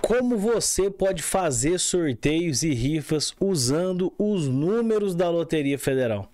como você pode fazer sorteios e rifas usando os números da Loteria Federal.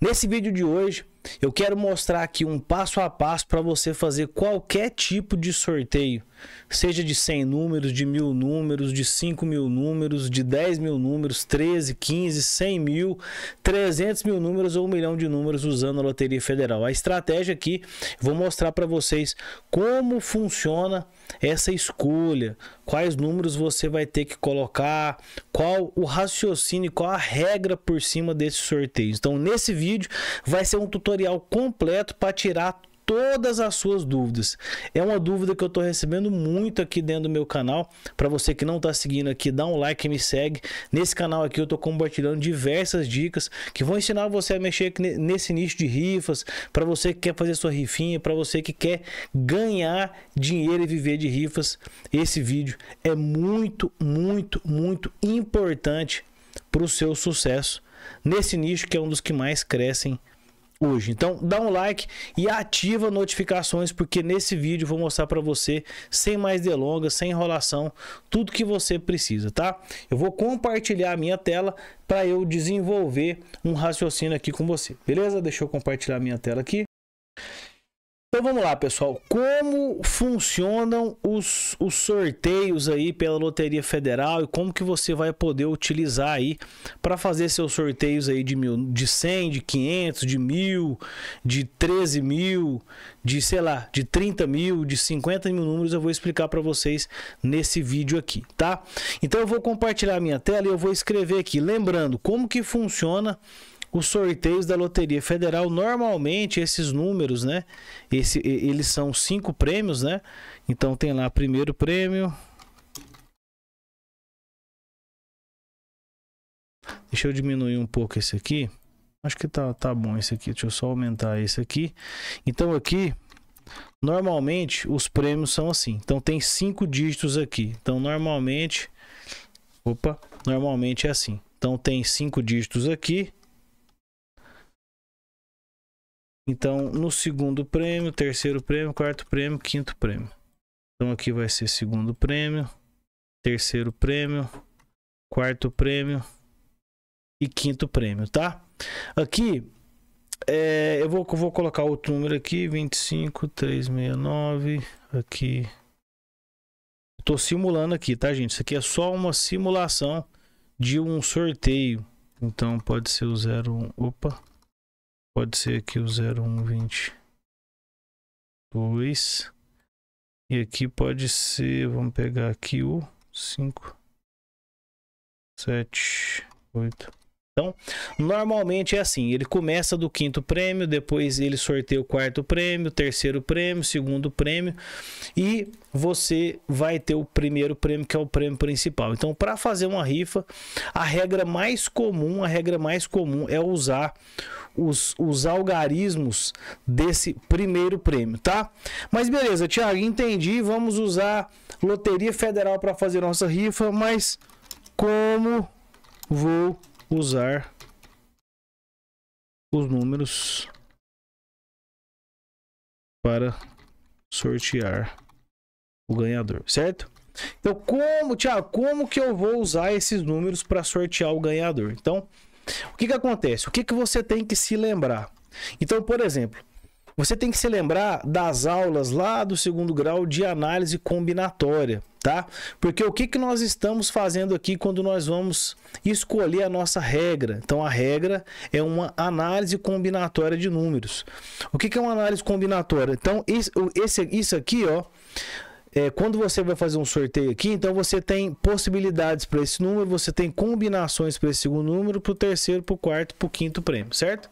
Nesse vídeo de hoje, eu quero mostrar aqui um passo a passo para você fazer qualquer tipo de sorteio, seja de 100 números, de mil números, de 5 mil números, de 10 mil números, 13, 15, 100 mil, 300 mil números ou um milhão de números usando a Loteria Federal. A estratégia aqui, vou mostrar para vocês como funciona essa escolha, quais números você vai ter que colocar, qual o raciocínio, qual a regra por cima desse sorteio. Então, nesse vídeo vai ser um tutorial tutorial completo para tirar todas as suas dúvidas. É uma dúvida que eu estou recebendo muito aqui dentro do meu canal. Para você que não está seguindo aqui, dá um like e me segue. Nesse canal aqui eu estou compartilhando diversas dicas que vão ensinar você a mexer nesse nicho de rifas. Para você que quer fazer sua rifinha, para você que quer ganhar dinheiro e viver de rifas, esse vídeo é muito, muito, muito importante para o seu sucesso nesse nicho que é um dos que mais crescem hoje. Então dá um like e ativa notificações porque nesse vídeo vou mostrar para você sem mais delongas, sem enrolação, tudo que você precisa, tá? Eu vou compartilhar a minha tela para eu desenvolver um raciocínio aqui com você. Beleza? Deixa eu compartilhar a minha tela aqui. Então vamos lá, pessoal. Como funcionam os, os sorteios aí pela Loteria Federal e como que você vai poder utilizar aí para fazer seus sorteios aí de mil, de 100, de 500, de mil, de 13 mil, de sei lá, de 30 mil, de 50 mil números. Eu vou explicar para vocês nesse vídeo aqui, tá? Então eu vou compartilhar minha tela e eu vou escrever aqui, lembrando como que funciona os sorteios da Loteria Federal, normalmente esses números, né? Esse, eles são cinco prêmios, né? Então tem lá primeiro prêmio. Deixa eu diminuir um pouco esse aqui. Acho que tá, tá bom esse aqui. Deixa eu só aumentar esse aqui. Então aqui, normalmente os prêmios são assim. Então tem cinco dígitos aqui. Então normalmente, opa, normalmente é assim. Então tem cinco dígitos aqui. Então, no segundo prêmio, terceiro prêmio, quarto prêmio, quinto prêmio. Então, aqui vai ser segundo prêmio, terceiro prêmio, quarto prêmio e quinto prêmio, tá? Aqui, é, eu vou, vou colocar outro número aqui, 25, 369, aqui. Tô simulando aqui, tá, gente? Isso aqui é só uma simulação de um sorteio. Então, pode ser o 01, opa... Pode ser aqui o 0122. E aqui pode ser, vamos pegar aqui o 5, 7, 8. Então, normalmente é assim, ele começa do quinto prêmio, depois ele sorteia o quarto prêmio, terceiro prêmio, segundo prêmio e você vai ter o primeiro prêmio que é o prêmio principal. Então, para fazer uma rifa, a regra mais comum, a regra mais comum é usar os, os algarismos desse primeiro prêmio, tá? Mas beleza, Thiago, entendi, vamos usar Loteria Federal para fazer nossa rifa, mas como vou usar os números para sortear o ganhador, certo? Então, como, Tiago, como que eu vou usar esses números para sortear o ganhador? Então, o que, que acontece? O que, que você tem que se lembrar? Então, por exemplo, você tem que se lembrar das aulas lá do segundo grau de análise combinatória, tá? Porque o que, que nós estamos fazendo aqui quando nós vamos escolher a nossa regra? Então, a regra é uma análise combinatória de números. O que, que é uma análise combinatória? Então, isso, esse, isso aqui, ó, é, quando você vai fazer um sorteio aqui, então você tem possibilidades para esse número, você tem combinações para esse segundo número, para o terceiro, para o quarto, para o quinto prêmio, certo?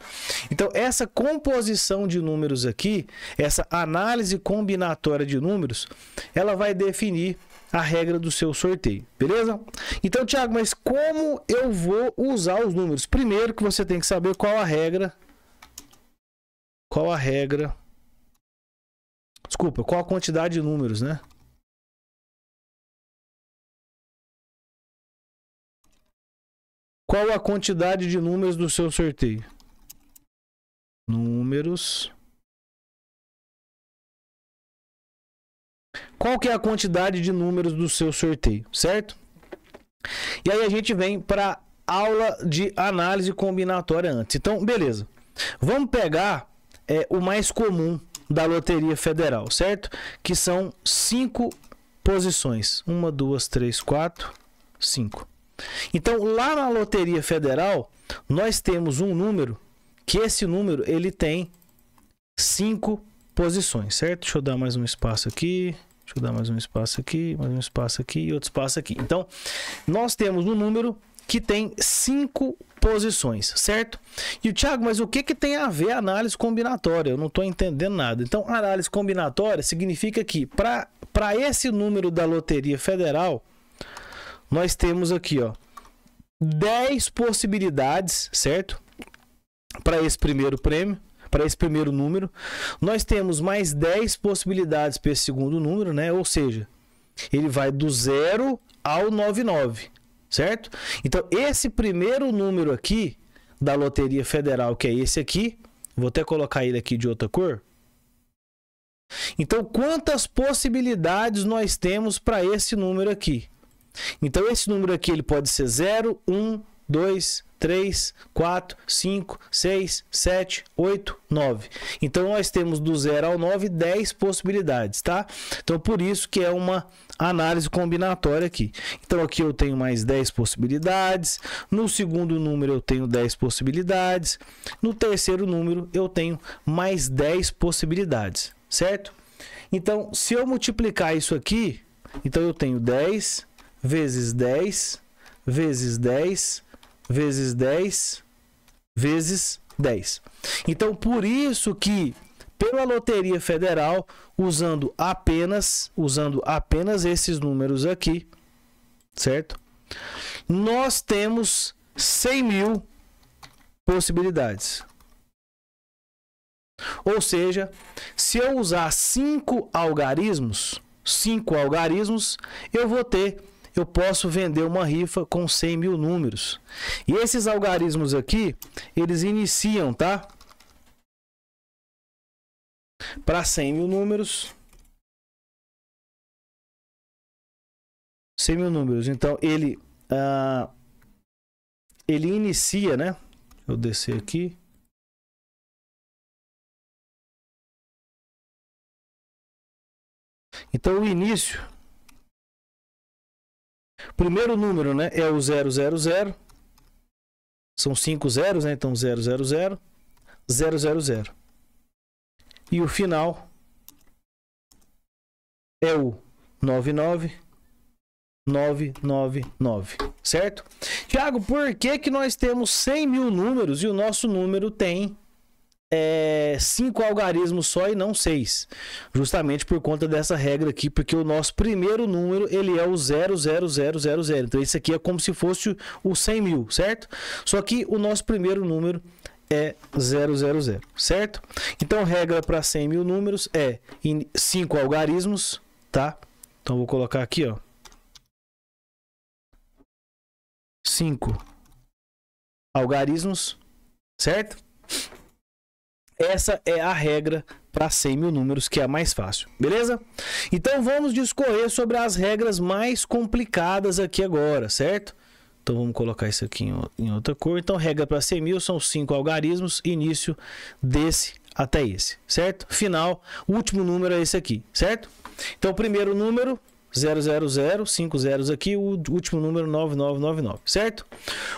Então, essa composição de números aqui, essa análise combinatória de números, ela vai definir a regra do seu sorteio, beleza? Então, Thiago, mas como eu vou usar os números? Primeiro que você tem que saber qual a regra. Qual a regra? Desculpa, qual a quantidade de números, né? Qual a quantidade de números do seu sorteio? Números. Qual que é a quantidade de números do seu sorteio, certo? E aí a gente vem para aula de análise combinatória antes. Então, beleza. Vamos pegar é, o mais comum da Loteria Federal, certo? Que são cinco posições. Uma, duas, três, quatro, cinco. Então, lá na Loteria Federal, nós temos um número que esse número ele tem cinco posições, certo? Deixa eu dar mais um espaço aqui. Deixa eu dar mais um espaço aqui, mais um espaço aqui e outro espaço aqui. Então, nós temos um número que tem cinco posições, certo? E o Thiago, mas o que, que tem a ver a análise combinatória? Eu não estou entendendo nada. Então, análise combinatória significa que para esse número da Loteria Federal, nós temos aqui, ó, 10 possibilidades, certo? Para esse primeiro prêmio, para esse primeiro número. Nós temos mais 10 possibilidades para esse segundo número, né? Ou seja, ele vai do 0 ao 99, certo? Então, esse primeiro número aqui da Loteria Federal, que é esse aqui, vou até colocar ele aqui de outra cor. Então, quantas possibilidades nós temos para esse número aqui? Então esse número aqui ele pode ser 0, 1, 2, 3, 4, 5, 6, 7, 8, 9. Então nós temos do 0 ao 9 10 possibilidades, tá? Então por isso que é uma análise combinatória aqui. Então aqui eu tenho mais 10 possibilidades, no segundo número eu tenho 10 possibilidades, no terceiro número eu tenho mais 10 possibilidades, certo? Então se eu multiplicar isso aqui, então eu tenho 10 vezes 10, vezes 10, vezes 10, vezes 10. Então, por isso que pela loteria federal, usando apenas, usando apenas esses números aqui, certo? Nós temos 100 mil possibilidades. Ou seja, se eu usar 5 algarismos, 5 algarismos, eu vou ter eu posso vender uma rifa com 100 mil números. E esses algarismos aqui, eles iniciam, tá? Para 100 mil números. 100 mil números. Então, ele... Uh, ele inicia, né? Eu descer aqui. Então, o início Primeiro número, né, é o 000. São cinco zeros, né? Então 000, 000. E o final é o 99999, certo? Tiago, por que, que nós temos 100 mil números e o nosso número tem é, cinco algarismos só e não seis. Justamente por conta dessa regra aqui, porque o nosso primeiro número ele é o 00000. Então esse aqui é como se fosse o 100 mil, certo? Só que o nosso primeiro número é 000, certo? Então regra para 100 mil números é cinco algarismos, tá? Então vou colocar aqui, ó. 5 algarismos, certo? Essa é a regra para 100 mil números, que é a mais fácil, beleza? Então vamos discorrer sobre as regras mais complicadas aqui agora, certo? Então vamos colocar isso aqui em, outra cor. Então regra para 100 mil são cinco algarismos, início desse até esse, certo? Final, último número é esse aqui, certo? Então o primeiro número 000, 5 zeros aqui, o último número 9999, certo?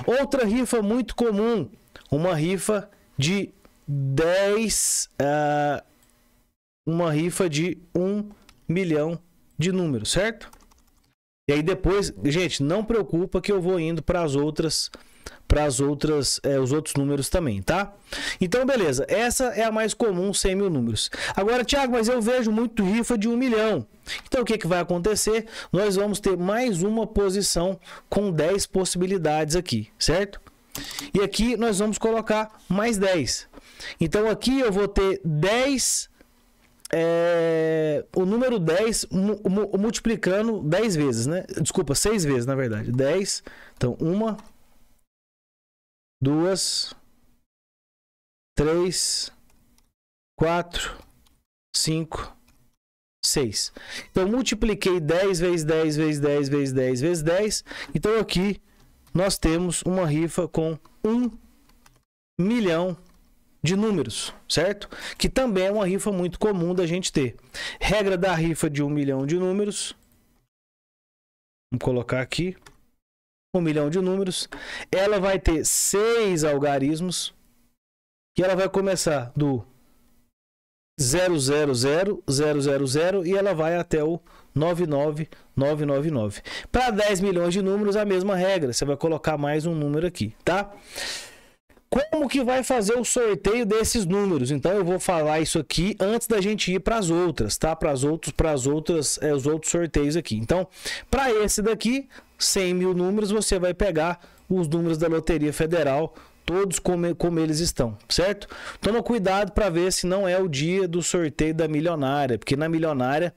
Outra rifa muito comum, uma rifa de 10. Uh, é, uma rifa de 1 milhão de números, certo? E aí depois, gente, não preocupa que eu vou indo para as outras para as outras, é, os outros números também, tá? Então, beleza. Essa é a mais comum, 100 mil números. Agora, Thiago, mas eu vejo muito rifa de 1 milhão. Então, o que, que vai acontecer? Nós vamos ter mais uma posição com 10 possibilidades aqui, certo? E aqui nós vamos colocar mais 10. Então aqui eu vou ter 10 é, o número 10 multiplicando 10 vezes, né? Desculpa, 6 vezes, na verdade. 10. Então, 1, 2, 3, 4, 5, 6. Então, multipliquei 10 vezes 10 vezes 10 vezes 10 vezes 10. Então, aqui nós temos uma rifa com 1 milhão de números, certo? Que também é uma rifa muito comum da gente ter. Regra da rifa de um milhão de números. Vamos colocar aqui. Um milhão de números. Ela vai ter seis algarismos. E ela vai começar do 000000 e ela vai até o 99999. Para 10 milhões de números, a mesma regra. Você vai colocar mais um número aqui, tá? Tá? como que vai fazer o sorteio desses números? Então eu vou falar isso aqui antes da gente ir para as outras, tá? Para as outros, para as outras, é, os outros sorteios aqui. Então, para esse daqui, 100 mil números, você vai pegar os números da Loteria Federal, todos como, como eles estão, certo? Toma cuidado para ver se não é o dia do sorteio da milionária, porque na milionária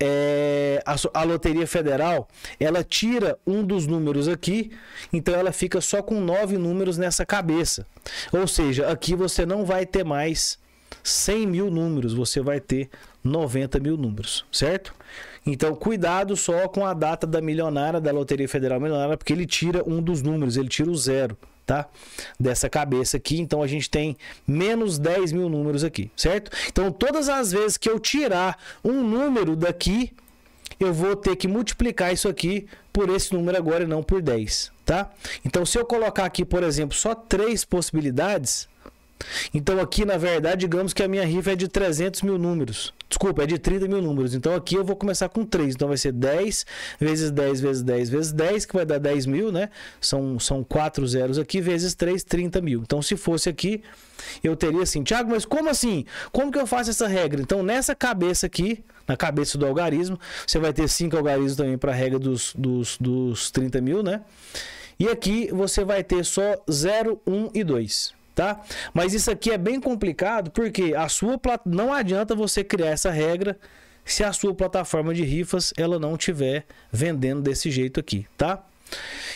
é, a, a, Loteria Federal ela tira um dos números aqui, então ela fica só com nove números nessa cabeça. Ou seja, aqui você não vai ter mais 100 mil números, você vai ter 90 mil números, certo? Então, cuidado só com a data da milionária, da Loteria Federal Milionária, porque ele tira um dos números, ele tira o zero tá? Dessa cabeça aqui. Então a gente tem menos 10 mil números aqui, certo? Então todas as vezes que eu tirar um número daqui, eu vou ter que multiplicar isso aqui por esse número agora e não por 10, tá? Então se eu colocar aqui, por exemplo, só três possibilidades, então aqui, na verdade, digamos que a minha rifa é de 300 mil números. Desculpa, é de 30 mil números. Então aqui eu vou começar com 3. Então vai ser 10 vezes 10 vezes 10 vezes 10, que vai dar 10 mil, né? São, são 4 zeros aqui, vezes 3, 30 mil. Então se fosse aqui, eu teria assim, Tiago, mas como assim? Como que eu faço essa regra? Então nessa cabeça aqui, na cabeça do algarismo, você vai ter 5 algarismos também para a regra dos, dos, dos 30 mil, né? E aqui você vai ter só 0, 1 e 2 tá? Mas isso aqui é bem complicado porque a sua não adianta você criar essa regra se a sua plataforma de rifas ela não tiver vendendo desse jeito aqui, tá?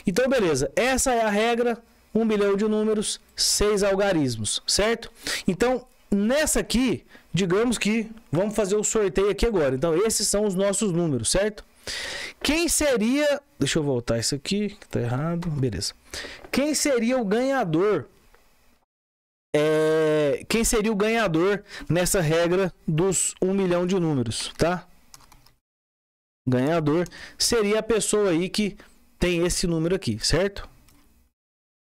Então beleza, essa é a regra, 1 um milhão de números, 6 algarismos, certo? Então nessa aqui, digamos que vamos fazer o sorteio aqui agora. Então esses são os nossos números, certo? Quem seria, deixa eu voltar isso aqui, que tá errado, beleza. Quem seria o ganhador é, quem seria o ganhador nessa regra dos 1 milhão de números, tá? Ganhador seria a pessoa aí que tem esse número aqui, certo?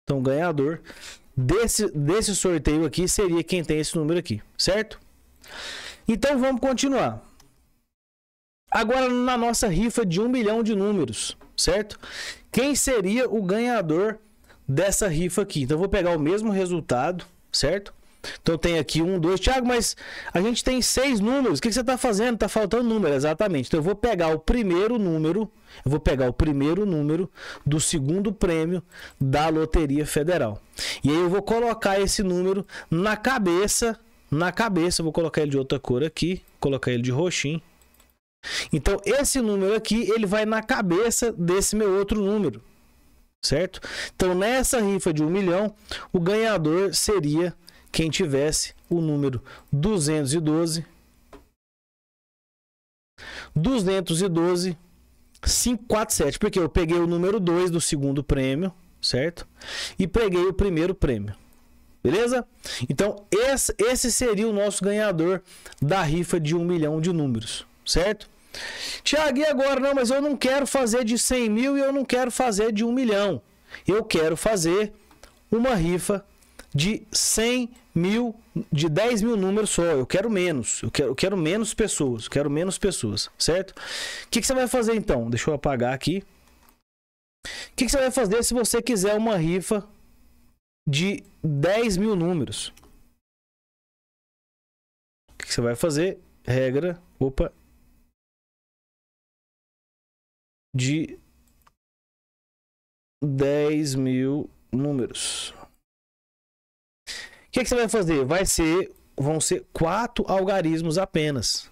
Então, ganhador desse, desse sorteio aqui seria quem tem esse número aqui, certo? Então, vamos continuar. Agora, na nossa rifa de 1 milhão de números, certo? Quem seria o ganhador dessa rifa aqui? Então, eu vou pegar o mesmo resultado, certo? Então tem aqui um, dois. Tiago, mas a gente tem seis números. O que, você está fazendo? Está faltando número, exatamente. Então eu vou pegar o primeiro número. Eu vou pegar o primeiro número do segundo prêmio da Loteria Federal. E aí eu vou colocar esse número na cabeça. Na cabeça, vou colocar ele de outra cor aqui. Colocar ele de roxinho. Então esse número aqui, ele vai na cabeça desse meu outro número certo? Então, nessa rifa de um milhão, o ganhador seria quem tivesse o número 212, 212, 547, porque eu peguei o número 2 do segundo prêmio, certo? E peguei o primeiro prêmio. Beleza? Então, esse, esse seria o nosso ganhador da rifa de um milhão de números, certo? Tiago, e agora? Não, mas eu não quero fazer de 100 mil e eu não quero fazer de 1 milhão. Eu quero fazer uma rifa de 100 mil, de 10 mil números só. Eu quero menos. Eu quero, eu quero menos pessoas. Eu quero menos pessoas, certo? O que, que você vai fazer então? Deixa eu apagar aqui. O que, que você vai fazer se você quiser uma rifa de 10 mil números? O que, que você vai fazer? Regra. Opa, de 10 mil números. O que, é que, você vai fazer? Vai ser, vão ser quatro algarismos apenas.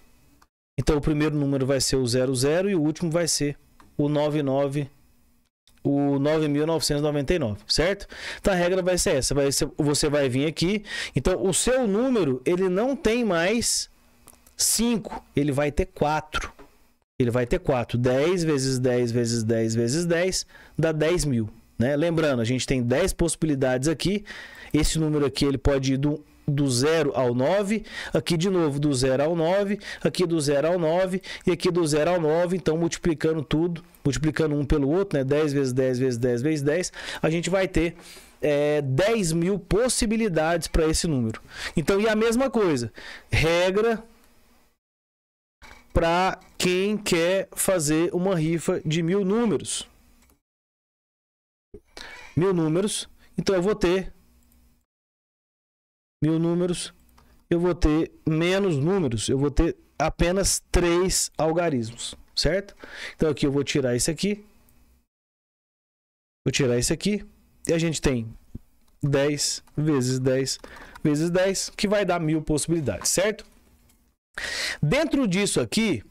Então o primeiro número vai ser o 00 e o último vai ser o 99 o 9.999, certo? Então a regra vai ser essa, vai ser, você vai vir aqui, então o seu número ele não tem mais 5, ele vai ter 4. Ele vai ter 4. 10 vezes 10 vezes 10 vezes 10 dá 10 mil. Né? Lembrando, a gente tem 10 possibilidades aqui. Esse número aqui ele pode ir do, do 0 ao 9, aqui de novo do 0 ao 9, aqui do 0 ao 9 e aqui do 0 ao 9. Então, multiplicando tudo, multiplicando um pelo outro, né? 10 vezes 10 vezes 10 vezes 10, a gente vai ter é, 10 mil possibilidades para esse número. Então, e a mesma coisa, regra para quem quer fazer uma rifa de mil números. Mil números. Então eu vou ter mil números. Eu vou ter menos números. Eu vou ter apenas três algarismos, certo? Então aqui eu vou tirar esse aqui. Vou tirar esse aqui. E a gente tem 10 vezes 10 vezes 10, que vai dar mil possibilidades, certo? Dentro disso aqui,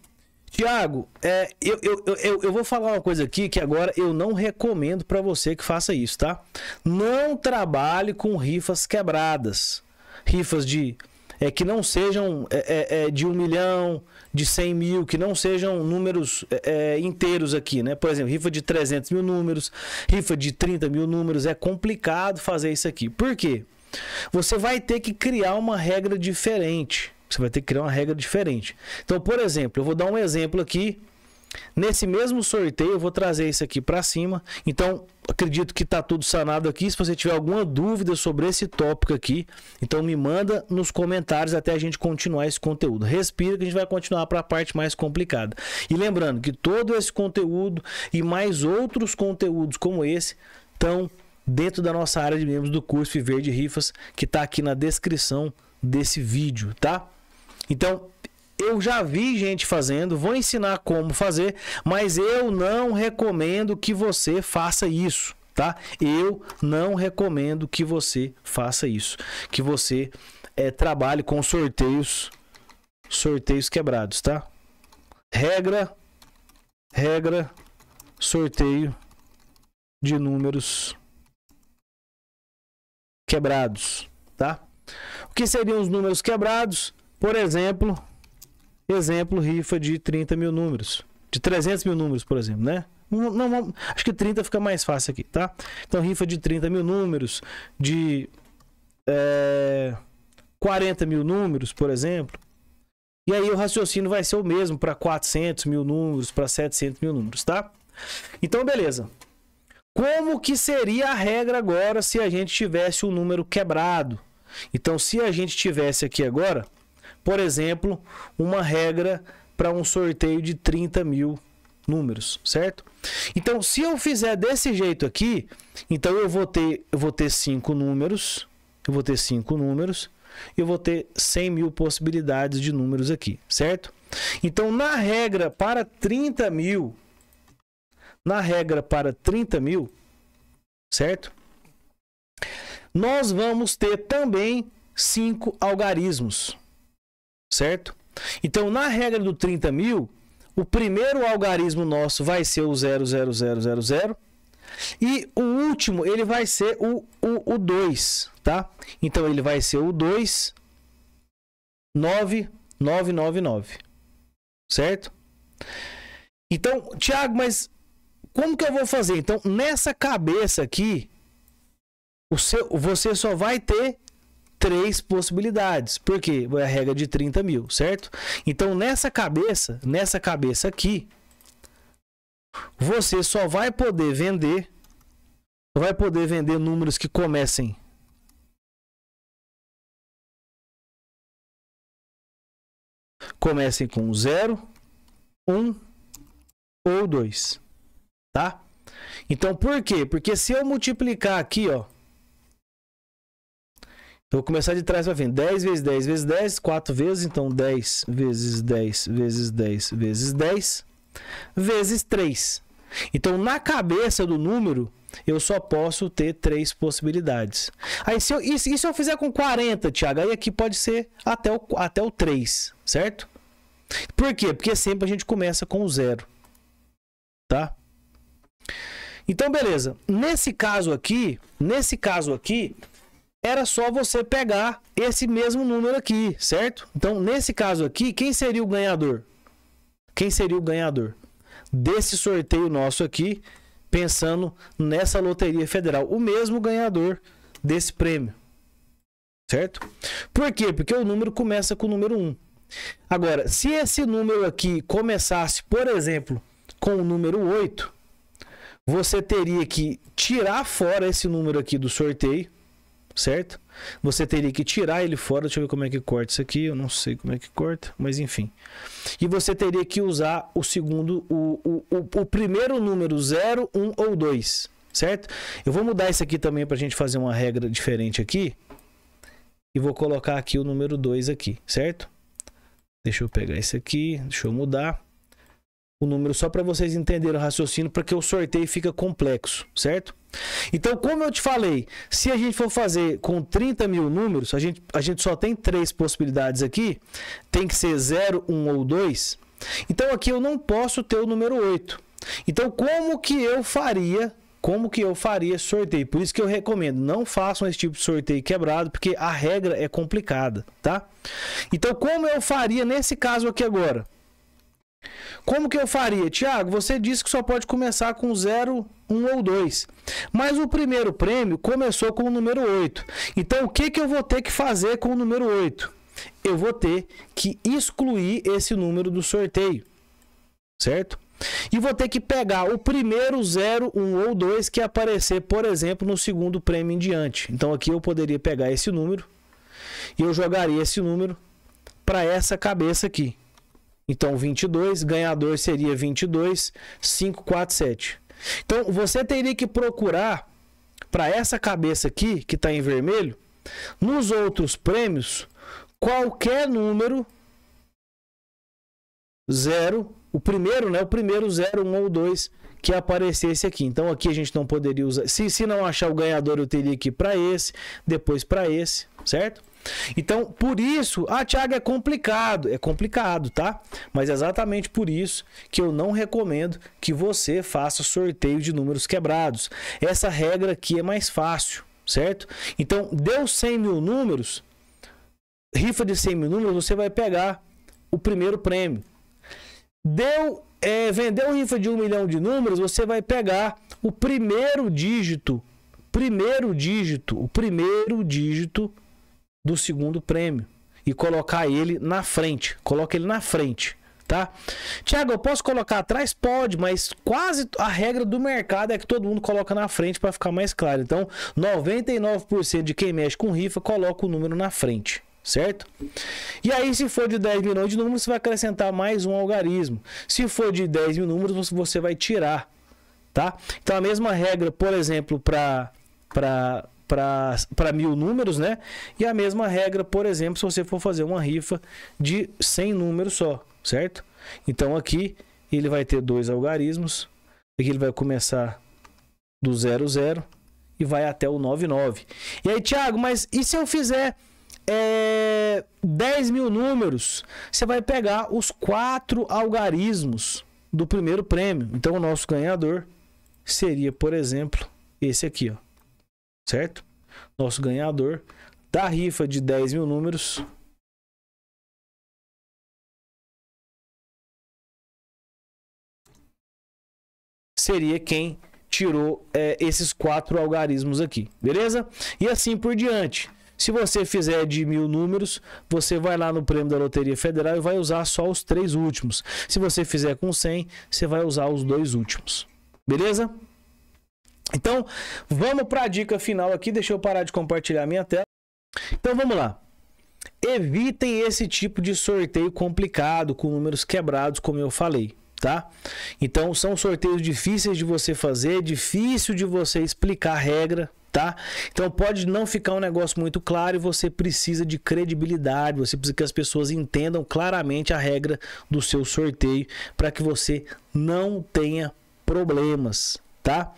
Tiago, é, eu, eu, eu, eu, vou falar uma coisa aqui que agora eu não recomendo para você que faça isso, tá? Não trabalhe com rifas quebradas. Rifas de é, que não sejam é, é, é de um milhão, de cem mil, que não sejam números é, é inteiros aqui, né? Por exemplo, rifa de 300 mil números, rifa de 30 mil números. É complicado fazer isso aqui. Por quê? Você vai ter que criar uma regra diferente. Você vai ter que criar uma regra diferente. Então, por exemplo, eu vou dar um exemplo aqui. Nesse mesmo sorteio, eu vou trazer isso aqui para cima. Então, acredito que está tudo sanado aqui. Se você tiver alguma dúvida sobre esse tópico aqui, então me manda nos comentários até a gente continuar esse conteúdo. Respira que a gente vai continuar para a parte mais complicada. E lembrando que todo esse conteúdo e mais outros conteúdos como esse estão dentro da nossa área de membros do curso Viver de Rifas, que está aqui na descrição desse vídeo, tá? Então, eu já vi gente fazendo, vou ensinar como fazer, mas eu não recomendo que você faça isso, tá? Eu não recomendo que você faça isso, que você é, trabalhe com sorteios, sorteios quebrados, tá? Regra, regra, sorteio de números quebrados, tá? O que seriam os números quebrados? Por exemplo, exemplo, rifa de 30 mil números. De 300 mil números, por exemplo, né? Não, não, acho que 30 fica mais fácil aqui, tá? Então, rifa de 30 mil números, de é, 40 mil números, por exemplo. E aí o raciocínio vai ser o mesmo para 400 mil números, para 700 mil números, tá? Então, beleza. Como que seria a regra agora se a gente tivesse o um número quebrado? Então, se a gente tivesse aqui agora por exemplo, uma regra para um sorteio de 30 mil números, certo? Então, se eu fizer desse jeito aqui, então eu vou ter, eu vou ter cinco números, eu vou ter cinco números, eu vou ter 100 mil possibilidades de números aqui, certo? Então, na regra para 30 mil, na regra para 30 mil, certo? Nós vamos ter também cinco algarismos certo? Então, na regra do 30 mil, o primeiro algarismo nosso vai ser o 00000 e o último ele vai ser o, o, o 2, tá? Então, ele vai ser o 29999, certo? Então, Tiago, mas como que eu vou fazer? Então, nessa cabeça aqui, o seu, você só vai ter três possibilidades. Por quê? É a regra de 30 mil, certo? Então, nessa cabeça, nessa cabeça aqui, você só vai poder vender, vai poder vender números que comecem comecem com 0, 1 um, ou 2, tá? Então, por quê? Porque se eu multiplicar aqui, ó, vou começar de trás pra frente. 10 vezes 10 vezes 10, 4 vezes, então 10 vezes 10 vezes 10 vezes 10 vezes 3. Então, na cabeça do número, eu só posso ter 3 possibilidades. Aí, se eu, e, se, e se eu fizer com 40, Thiago? Aí aqui pode ser até o, até o 3, certo? Por quê? Porque sempre a gente começa com o zero. Tá? Então, beleza. Nesse caso aqui, nesse caso aqui, era só você pegar esse mesmo número aqui, certo? Então, nesse caso aqui, quem seria o ganhador? Quem seria o ganhador desse sorteio nosso aqui, pensando nessa loteria federal? O mesmo ganhador desse prêmio, certo? Por quê? Porque o número começa com o número 1. Agora, se esse número aqui começasse, por exemplo, com o número 8, você teria que tirar fora esse número aqui do sorteio certo? Você teria que tirar ele fora. Deixa eu ver como é que corta isso aqui. Eu não sei como é que corta, mas enfim. E você teria que usar o segundo, o, o, o, o primeiro número 0, 1 um, ou 2, certo? Eu vou mudar isso aqui também para a gente fazer uma regra diferente aqui. E vou colocar aqui o número 2 aqui, certo? Deixa eu pegar isso aqui, deixa eu mudar o número só para vocês entenderem o raciocínio, para que o sorteio fica complexo, certo? Então, como eu te falei, se a gente for fazer com 30 mil números, a gente, a gente só tem três possibilidades aqui, tem que ser 0, 1 um, ou 2. Então, aqui eu não posso ter o número 8. Então, como que eu faria como que eu faria esse sorteio. Por isso que eu recomendo, não façam esse tipo de sorteio quebrado, porque a regra é complicada, tá? Então, como eu faria nesse caso aqui agora? Como que eu faria? Tiago, você disse que só pode começar com 0, 1 um ou 2. Mas o primeiro prêmio começou com o número 8. Então o que, que eu vou ter que fazer com o número 8? Eu vou ter que excluir esse número do sorteio. Certo? E vou ter que pegar o primeiro 0, 1 um ou 2 que aparecer, por exemplo, no segundo prêmio em diante. Então aqui eu poderia pegar esse número e eu jogaria esse número para essa cabeça aqui. Então 22, ganhador seria 22, 5, 4, 7. Então você teria que procurar para essa cabeça aqui, que está em vermelho, nos outros prêmios, qualquer número zero, o primeiro, né? O primeiro zero, um ou dois que aparecesse aqui. Então aqui a gente não poderia usar. Se, se não achar o ganhador, eu teria que ir para esse, depois para esse, certo? Então, por isso, ah, Thiago, é complicado. É complicado, tá? Mas é exatamente por isso que eu não recomendo que você faça sorteio de números quebrados. Essa regra aqui é mais fácil, certo? Então, deu 100 mil números, rifa de 100 mil números, você vai pegar o primeiro prêmio. Deu, é, vendeu rifa de um milhão de números, você vai pegar o primeiro dígito, primeiro dígito, o primeiro dígito do segundo prêmio e colocar ele na frente. Coloca ele na frente, tá? Tiago, eu posso colocar atrás? Pode, mas quase a regra do mercado é que todo mundo coloca na frente para ficar mais claro. Então, 99% de quem mexe com rifa coloca o número na frente certo? E aí, se for de 10 milhões de números, você vai acrescentar mais um algarismo. Se for de 10 mil números, você vai tirar, tá? Então, a mesma regra, por exemplo, para para mil números, né? E a mesma regra, por exemplo, se você for fazer uma rifa de 100 números só, certo? Então aqui ele vai ter dois algarismos, aqui ele vai começar do 00 e vai até o 99. E aí, Thiago, mas e se eu fizer é, 10 mil números? Você vai pegar os quatro algarismos do primeiro prêmio. Então o nosso ganhador seria, por exemplo, esse aqui, ó certo? Nosso ganhador da rifa de 10 mil números. Seria quem tirou é, esses quatro algarismos aqui, beleza? E assim por diante. Se você fizer de mil números, você vai lá no prêmio da Loteria Federal e vai usar só os três últimos. Se você fizer com 100, você vai usar os dois últimos. Beleza? Então, vamos para a dica final aqui. Deixa eu parar de compartilhar minha tela. Então, vamos lá. Evitem esse tipo de sorteio complicado, com números quebrados, como eu falei, tá? Então, são sorteios difíceis de você fazer, é difícil de você explicar a regra, tá? Então pode não ficar um negócio muito claro e você precisa de credibilidade, você precisa que as pessoas entendam claramente a regra do seu sorteio para que você não tenha problemas, tá?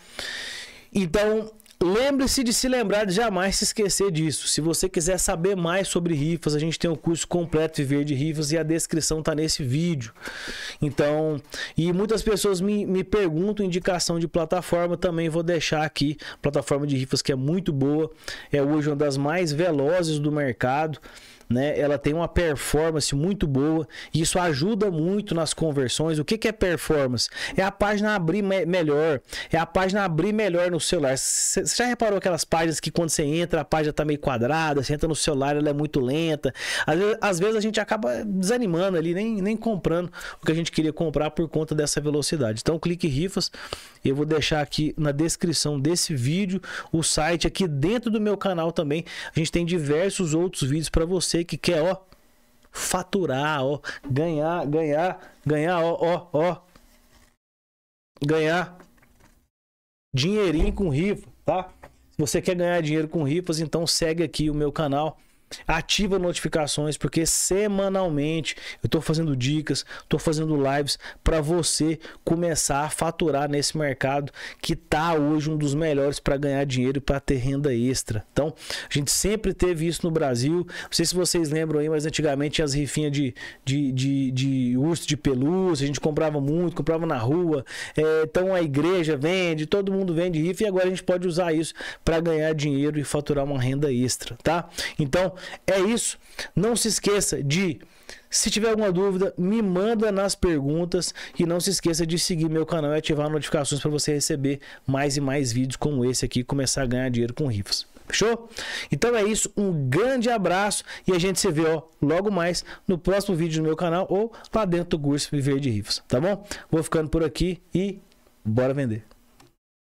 Então, Lembre-se de se lembrar de jamais se esquecer disso. Se você quiser saber mais sobre rifas, a gente tem um curso completo Viver de Rifas e a descrição tá nesse vídeo. Então, e muitas pessoas me, me perguntam indicação de plataforma, também vou deixar aqui. Plataforma de rifas que é muito boa, é hoje uma das mais velozes do mercado né? Ela tem uma performance muito boa. Isso ajuda muito nas conversões. O que, que é performance? É a página abrir me melhor. É a página abrir melhor no celular. Você já reparou aquelas páginas que quando você entra, a página tá meio quadrada, você entra no celular, ela é muito lenta. Às vezes, às vezes a gente acaba desanimando ali, nem, nem comprando o que a gente queria comprar por conta dessa velocidade. Então, clique rifas. Eu vou deixar aqui na descrição desse vídeo o site aqui dentro do meu canal também. A gente tem diversos outros vídeos para você que quer, é, ó, faturar, ó, ganhar, ganhar, ganhar, ó, ó, ó. Ganhar dinheirinho com rifa, tá? Se você quer ganhar dinheiro com rifas, então segue aqui o meu canal ativa notificações, porque semanalmente eu estou fazendo dicas, estou fazendo lives para você começar a faturar nesse mercado que está hoje um dos melhores para ganhar dinheiro e para ter renda extra. Então, a gente sempre teve isso no Brasil. Não sei se vocês lembram aí, mas antigamente as rifinhas de, de, de, de urso de pelúcia, a gente comprava muito, comprava na rua. É, então, a igreja vende, todo mundo vende rifa e agora a gente pode usar isso para ganhar dinheiro e faturar uma renda extra, tá? Então, é isso. Não se esqueça de, se tiver alguma dúvida, me manda nas perguntas e não se esqueça de seguir meu canal e ativar notificações para você receber mais e mais vídeos como esse aqui e começar a ganhar dinheiro com rifas. Fechou? Então é isso, um grande abraço e a gente se vê ó, logo mais no próximo vídeo do meu canal ou lá dentro do curso Viver de Rifas, tá bom? Vou ficando por aqui e bora vender.